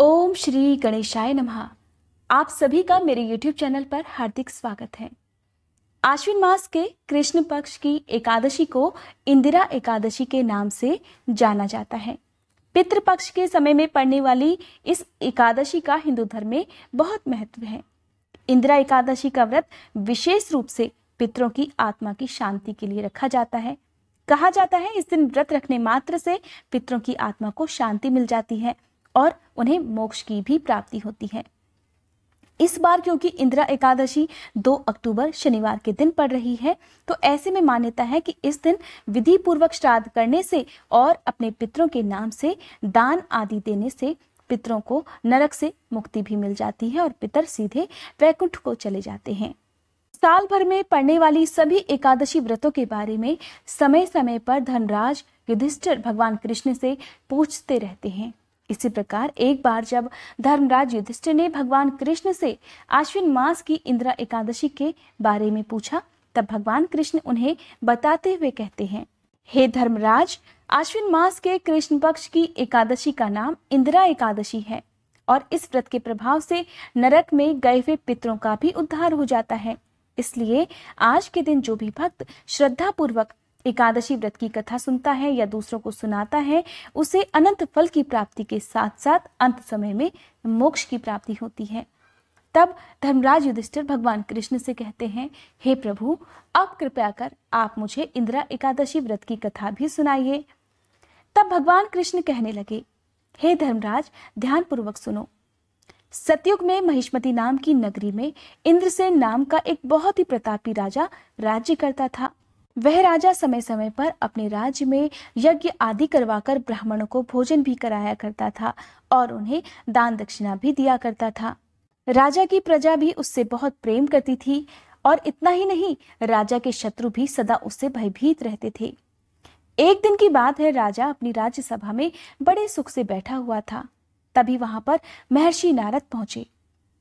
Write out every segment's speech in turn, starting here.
ओम श्री गणेशाय नमः आप सभी का मेरे YouTube चैनल पर हार्दिक स्वागत है आश्विन मास के कृष्ण पक्ष की एकादशी को इंदिरा एकादशी के नाम से जाना जाता है पितृ पक्ष के समय में पड़ने वाली इस एकादशी का हिंदू धर्म में बहुत महत्व है इंदिरा एकादशी का व्रत विशेष रूप से पितरों की आत्मा की शांति के लिए रखा जाता है कहा जाता है इस दिन व्रत रखने मात्र से पितरों की आत्मा को शांति मिल जाती है और उन्हें मोक्ष की भी प्राप्ति होती है इस बार क्योंकि इंदिरा एकादशी 2 अक्टूबर शनिवार के दिन पड़ रही है तो ऐसे में मान्यता है कि इस दिन विधि पूर्वक श्राद्ध करने से और अपने पितरों के नाम से दान आदि देने से पितरों को नरक से मुक्ति भी मिल जाती है और पितर सीधे वैकुंठ को चले जाते हैं साल भर में पड़ने वाली सभी एकादशी व्रतों के बारे में समय समय पर धनराज युधिष्ठिर भगवान कृष्ण से पूछते रहते हैं इसी प्रकार एक बार जब धर्मराज युधिष्ठ ने भगवान कृष्ण से आश्विन मास की इंदिरा एकादशी के बारे में पूछा तब भगवान कृष्ण उन्हें बताते हुए कहते हैं हे धर्मराज आश्विन मास के कृष्ण पक्ष की एकादशी का नाम इंदिरा एकादशी है और इस व्रत के प्रभाव से नरक में गए हुए पितरों का भी उद्धार हो जाता है इसलिए आज के दिन जो भी भक्त श्रद्धा पूर्वक एकादशी व्रत की कथा सुनता है या दूसरों को सुनाता है उसे अनंत फल की प्राप्ति के साथ साथ अंत समय में मोक्ष की प्राप्ति होती है तब धर्मराज युधिष्ठिर भगवान कृष्ण से कहते हैं हे प्रभु अब कृपया कर आप मुझे इंदिरा एकादशी व्रत की कथा भी सुनाइए तब भगवान कृष्ण कहने लगे हे धर्मराज ध्यान पूर्वक सुनो सतयुग में महिष्मति नाम की नगरी में इंद्रसेन नाम का एक बहुत ही प्रतापी राजा राज्य करता था वह राजा समय समय पर अपने राज्य में यज्ञ आदि करवाकर ब्राह्मणों को भोजन भी कराया करता था और उन्हें दान दक्षिणा भी दिया करता था राजा की प्रजा भी उससे बहुत प्रेम करती थी और इतना ही नहीं राजा के शत्रु भी सदा उससे भयभीत रहते थे एक दिन की बात है राजा अपनी राज्यसभा में बड़े सुख से बैठा हुआ था तभी वहां पर महर्षि नारद पहुंचे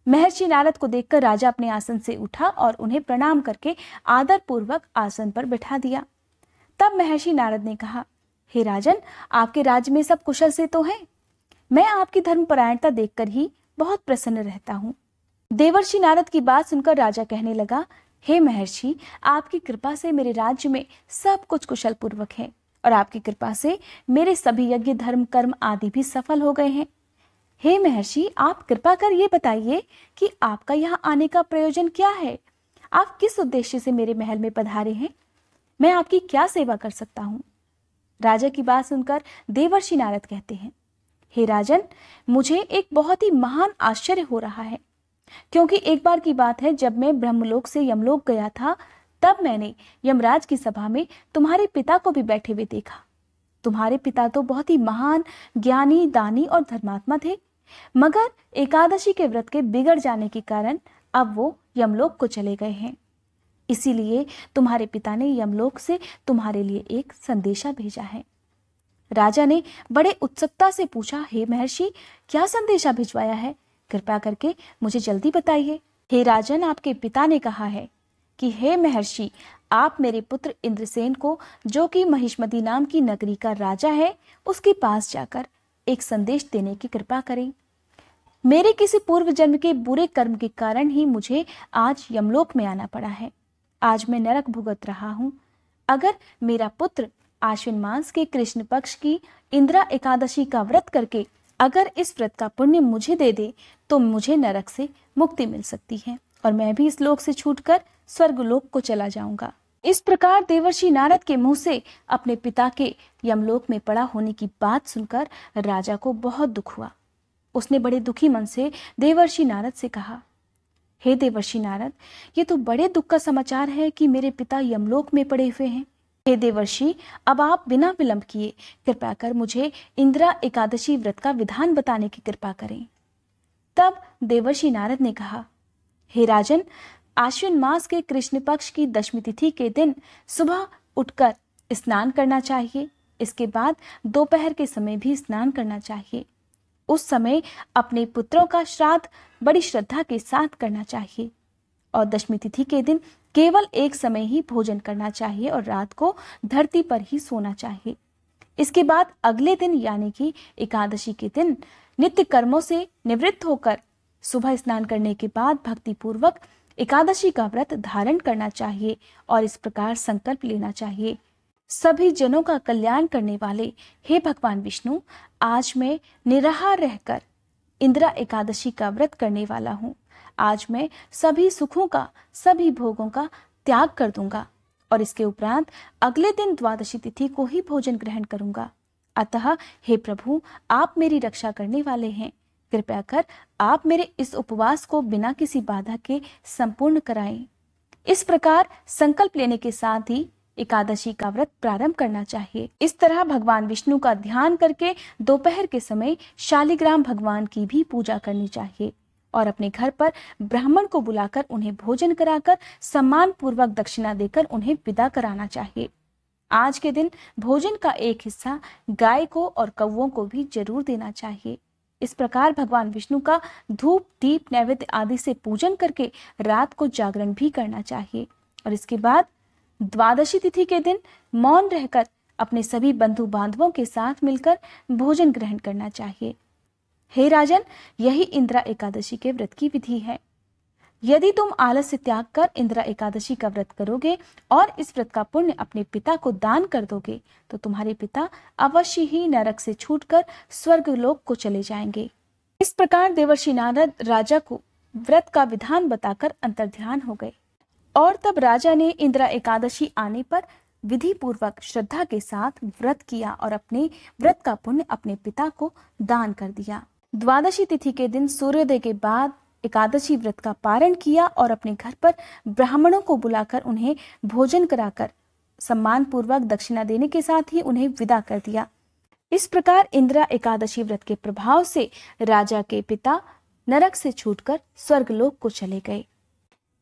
महर्षि नारद को देखकर राजा अपने आसन से उठा और उन्हें प्रणाम करके आदर पूर्वक आसन पर बैठा दिया तब महर्षि नारद ने कहा हे राजन आपके राज्य में सब कुशल से तो है मैं आपकी धर्मपरायणता देखकर ही बहुत प्रसन्न रहता हूँ देवर्षि नारद की बात सुनकर राजा कहने लगा हे महर्षि आपकी कृपा से मेरे राज्य में सब कुछ कुशल पूर्वक है और आपकी कृपा से मेरे सभी यज्ञ धर्म कर्म आदि भी सफल हो गए हैं हे महर्षि आप कृपा कर ये बताइए कि आपका यहाँ आने का प्रयोजन क्या है आप किस उद्देश्य से मेरे महल में पधारे हैं मैं आपकी क्या सेवा कर सकता हूँ राजा की बात सुनकर देवर्षि नारद कहते हैं हे राजन मुझे एक बहुत ही महान आश्चर्य हो रहा है क्योंकि एक बार की बात है जब मैं ब्रह्मलोक से यमलोक गया था तब मैंने यमराज की सभा में तुम्हारे पिता को भी बैठे हुए देखा तुम्हारे पिता तो बहुत ही महान ज्ञानी दानी और धर्मात्मा थे मगर एकादशी के व्रत के बिगड़ जाने के कारण अब वो यमलोक को चले गए हैं इसीलिए तुम्हारे पिता ने यमलोक से तुम्हारे लिए एक संदेशा भेजा है राजा ने बड़े उत्सुकता से पूछा हे महर्षि क्या संदेशा भिजवाया है कृपया करके मुझे जल्दी बताइए हे राजन आपके पिता ने कहा है कि हे महर्षि आप मेरे पुत्र इंद्रसेन को जो कि महिष्मति नाम की नगरी का राजा है उसके पास जाकर एक संदेश देने की कृपा करें मेरे किसी पूर्व जन्म के बुरे कर्म के कारण ही मुझे आज यमलोक में आना पड़ा है आज मैं नरक भुगत रहा हूँ अगर मेरा पुत्र आश्विन मास के कृष्ण पक्ष की इंदिरा एकादशी का व्रत करके अगर इस व्रत का पुण्य मुझे दे दे तो मुझे नरक से मुक्ति मिल सकती है और मैं भी इस लोक से छूटकर स्वर्गलोक को चला जाऊंगा इस प्रकार देवर्षि नारद के मुंह से अपने पिता के यमलोक में पड़ा होने की बात सुनकर राजा को बहुत दुख हुआ उसने बड़े दुखी मन से देवर्षि नारद से कहा हे देवर्षि नारद ये तो बड़े दुख का समाचार है कि मेरे पिता यमलोक में पड़े हुए हैं हे देवर्षि अब आप बिना विलंब किए कृपया कर मुझे इंदिरा एकादशी व्रत का विधान बताने की कृपा करें तब देवर्षि नारद ने कहा हे राजन आश्विन मास के कृष्ण पक्ष की दशमी तिथि के दिन सुबह उठकर स्नान करना चाहिए इसके बाद दोपहर के समय भी स्नान करना चाहिए उस समय अपने पुत्रों का श्राद्ध बड़ी श्रद्धा के साथ करना चाहिए और दशमी तिथि के दिन केवल एक समय ही भोजन करना चाहिए और रात को धरती पर ही सोना चाहिए इसके बाद अगले दिन यानी कि एकादशी के दिन नित्य कर्मों से निवृत्त होकर सुबह स्नान करने के बाद भक्तिपूर्वक एकादशी का व्रत धारण करना चाहिए और इस प्रकार संकल्प लेना चाहिए सभी जनों का कल्याण करने वाले हे भगवान विष्णु आज मैं निराहार रहकर इंदिरा एकादशी का व्रत करने वाला हूँ आज मैं सभी सुखों का सभी भोगों का त्याग कर दूंगा और इसके उपरांत अगले दिन द्वादशी तिथि को ही भोजन ग्रहण करूंगा अतः हे प्रभु आप मेरी रक्षा करने वाले हैं कृपया कर आप मेरे इस उपवास को बिना किसी बाधा के संपूर्ण कराएं इस प्रकार संकल्प लेने के साथ ही एकादशी का व्रत प्रारंभ करना चाहिए इस तरह भगवान विष्णु का ध्यान करके दोपहर के समय शालिग्राम भगवान की भी पूजा करनी चाहिए और अपने घर पर ब्राह्मण को बुलाकर उन्हें भोजन कराकर सम्मान पूर्वक दक्षिणा देकर उन्हें विदा कराना चाहिए आज के दिन भोजन का एक हिस्सा गाय को और कौओं को भी जरूर देना चाहिए इस प्रकार भगवान विष्णु का धूप दीप नैवेद्य आदि से पूजन करके रात को जागरण भी करना चाहिए और इसके बाद द्वादशी तिथि के दिन मौन रहकर अपने सभी बंधु बांधवों के साथ मिलकर भोजन ग्रहण करना चाहिए हे राजन यही इंदिरा एकादशी के व्रत की विधि है यदि तुम आलस्य त्याग कर इंदिरा एकादशी का व्रत करोगे और इस व्रत का पुण्य अपने पिता को दान कर दोगे तो तुम्हारे पिता अवश्य ही नरक से छूटकर स्वर्ग लोक को चले जाएंगे इस प्रकार देवर्षि नारद राजा को व्रत का विधान बताकर अंतर्ध्यान हो गए और तब राजा ने इंदिरा एकादशी आने पर विधि पूर्वक श्रद्धा के साथ व्रत किया और अपने व्रत का पुण्य अपने पिता को दान कर दिया द्वादशी तिथि के दिन सूर्योदय के बाद एकादशी व्रत का पारण किया और अपने घर पर ब्राह्मणों को बुलाकर उन्हें भोजन कराकर सम्मान पूर्वक दक्षिणा देने के साथ ही उन्हें विदा कर दिया इस प्रकार इंदिरा एकादशी व्रत के प्रभाव से राजा के पिता नरक से छूटकर स्वर्गलोक को चले गए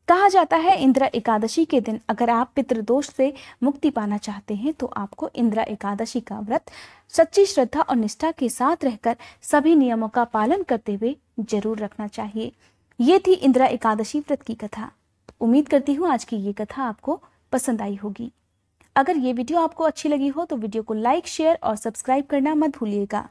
कहा जाता है इंदिरा एकादशी के दिन अगर आप पितृदोष से मुक्ति पाना चाहते हैं तो आपको इंदिरा एकादशी का व्रत सच्ची श्रद्धा और निष्ठा के साथ रहकर सभी नियमों का पालन करते हुए जरूर रखना चाहिए ये थी इंदिरा एकादशी व्रत की कथा उम्मीद करती हूँ आज की ये कथा आपको पसंद आई होगी अगर ये वीडियो आपको अच्छी लगी हो तो वीडियो को लाइक शेयर और सब्सक्राइब करना मत भूलिएगा